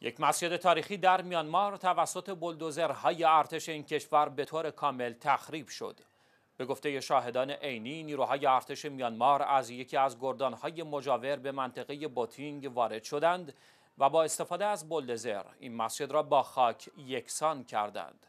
یک مسجد تاریخی در میانمار توسط بلدوزرهای ارتش این کشور به طور کامل تخریب شد. به گفته شاهدان عینی نیروهای ارتش میانمار از یکی از گردانهای مجاور به منطقه بوتینگ وارد شدند و با استفاده از بلدوزر این مسجد را با خاک یکسان کردند.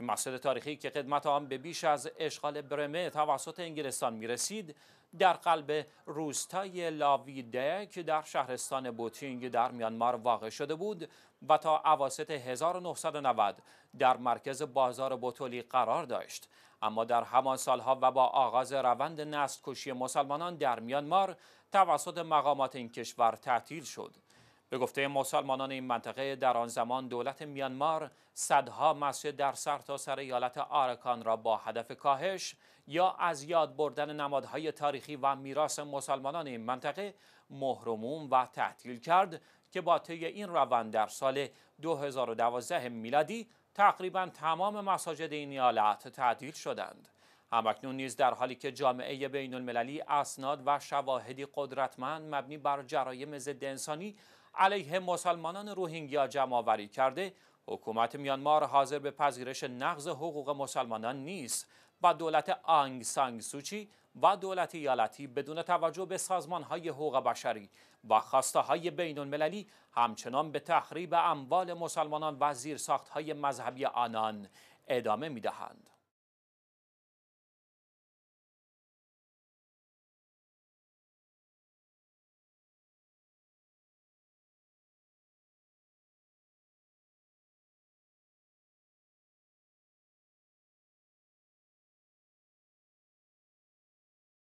این مسجد تاریخی که خدمت آن به بیش از اشغال برمه توسط انگلستان می رسید در قلب روستای لاویده که در شهرستان بوتینگ در میانمار واقع شده بود و تا عواست 1990 در مرکز بازار بوتولی قرار داشت اما در همان سالها و با آغاز روند نست کشی مسلمانان در میانمار توسط مقامات این کشور تعطیل شد به گفته مسلمانان این منطقه در آن زمان دولت میانمار صدها مسجد در سرتاسر سر ایالت آرکان را با هدف کاهش یا از یاد بردن نمادهای تاریخی و میراث مسلمانان این منطقه محروموم و تعطیل کرد که با طی این روند در سال 2012 میلادی تقریبا تمام مساجد این ایالت تعطیل شدند. همکنون نیز در حالی که جامعه بین المللی اسناد و شواهدی قدرتمند مبنی بر جرایم ضد انسانی علیه مسلمانان روهینگیا جمعآوری کرده حکومت میانمار حاضر به پذیرش نقض حقوق مسلمانان نیست و دولت آنگ سانگ سوچی و دولت یالتی بدون توجه به سازمان های حقوق بشری و خواسته های بین المللی همچنان به تخریب اموال مسلمانان و ساخت های مذهبی آنان ادامه می دهند.